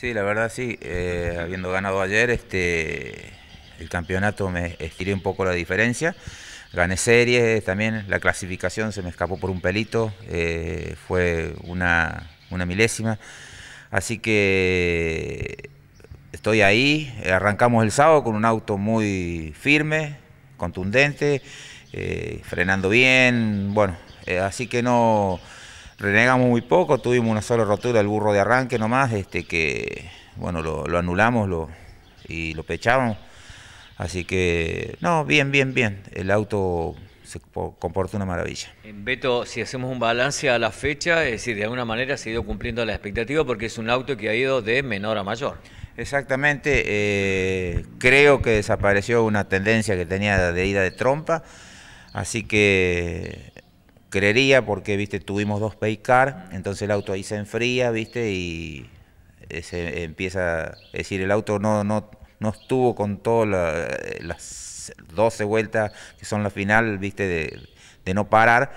Sí, la verdad sí. Eh, habiendo ganado ayer, este, el campeonato me estiré un poco la diferencia. Gané series, también la clasificación se me escapó por un pelito, eh, fue una, milésima. Así que estoy ahí, arrancamos el sábado con un auto muy firme, contundente, eh, frenando bien, bueno, así que no, renegamos muy poco, tuvimos una sola rotura, el burro de arranque nomás, este, que bueno, lo, anulamos lo, y lo pechamos. Así que, no, bien, bien, bien. El auto se comporta una maravilla. En Beto, si hacemos un balance a la fecha, es decir, de alguna manera se ha ido cumpliendo la expectativa porque es un auto que ha ido de menor a mayor. Exactamente, eh, creo que desapareció una tendencia que tenía de ida de trompa, así que creería, porque viste, tuvimos dos pecar entonces el auto ahí se enfría, viste, y se empieza, es decir, el auto no, no, no estuvo con todas las 12 vueltas que son la final, viste, de, no parar,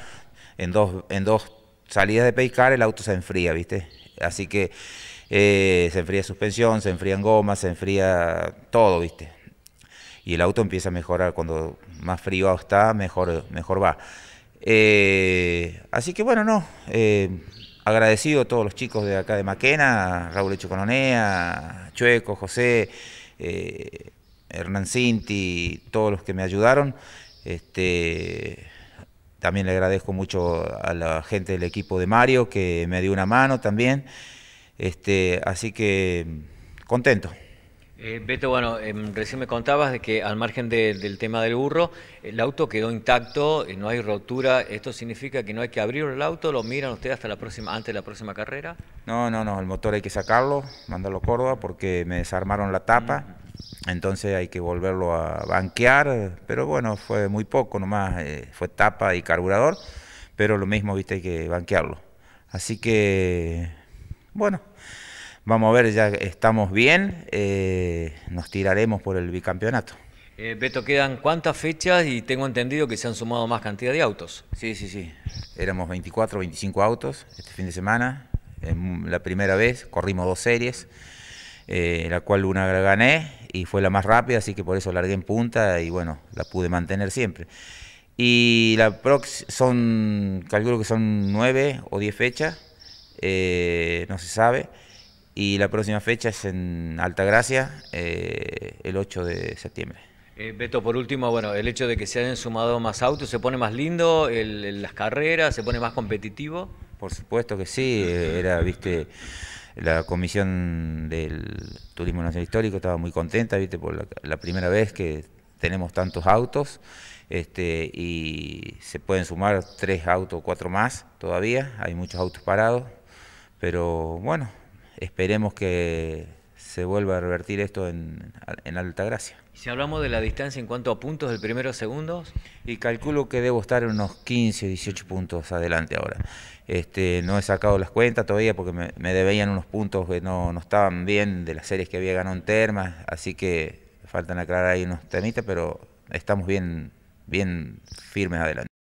en dos, en dos salidas de paycar el auto se enfría, viste, así que eh, se enfría suspensión, se enfrían gomas, se enfría todo, viste. Y el auto empieza a mejorar, cuando más frío está, mejor, mejor va. Eh, así que bueno, no. Eh, agradecido a todos los chicos de acá de Maquena, Raúl Raúl Echocononea, Chueco, José, eh, Hernán Cinti, todos los que me ayudaron. Este, también le agradezco mucho a la gente del equipo de Mario que me dio una mano también. Este, así que contento. Eh, Beto, bueno, em, recién me contabas de que al margen del tema del burro, el auto quedó intacto, eh, no hay rotura. ¿Esto significa que no hay que abrir el auto? ¿Lo miran ustedes hasta la próxima, antes de la próxima carrera? No, no, no. El motor hay que sacarlo, mandarlo a Córdoba porque me desarmaron la tapa. Mm. Entonces hay que volverlo a banquear. Pero bueno, fue muy poco nomás. Eh, fue tapa y carburador. Pero lo mismo, viste, hay que banquearlo. Así que, bueno. Vamos a ver, ya estamos bien, eh, nos tiraremos por el bicampeonato. Eh, Beto, quedan cuántas fechas y tengo entendido que se han sumado más cantidad de autos. Sí, sí, sí. Éramos 24, 25 autos este fin de semana. la primera vez corrimos dos series, eh, la cual una gané y fue la más rápida, así que por eso largué en punta y bueno, la pude mantener siempre. Y la prox son, calculo que son nueve o diez fechas, no se sabe. Y la próxima fecha es en Altagracia, eh, el 8 de septiembre. Eh, Beto, por último, bueno, el hecho de que se hayan sumado más autos, ¿se pone más lindo el, las carreras? ¿Se pone más competitivo? Por supuesto que sí, eh, era, viste, la comisión del Turismo Nacional Histórico estaba muy contenta, viste, por la, la primera vez que tenemos tantos autos este, y se pueden sumar tres autos, cuatro más todavía, hay muchos autos parados, pero bueno, esperemos que se vuelva a revertir esto en, Alta Gracia. si hablamos de la distancia en cuanto a puntos del primero a segundo. Y calculo que debo estar unos 15 o 18 puntos adelante ahora. Este, no he sacado las cuentas todavía porque me, me debían unos puntos que no, estaban bien de las series que había ganado en Termas, así que faltan aclarar ahí unos temitas, pero estamos bien, bien firmes adelante.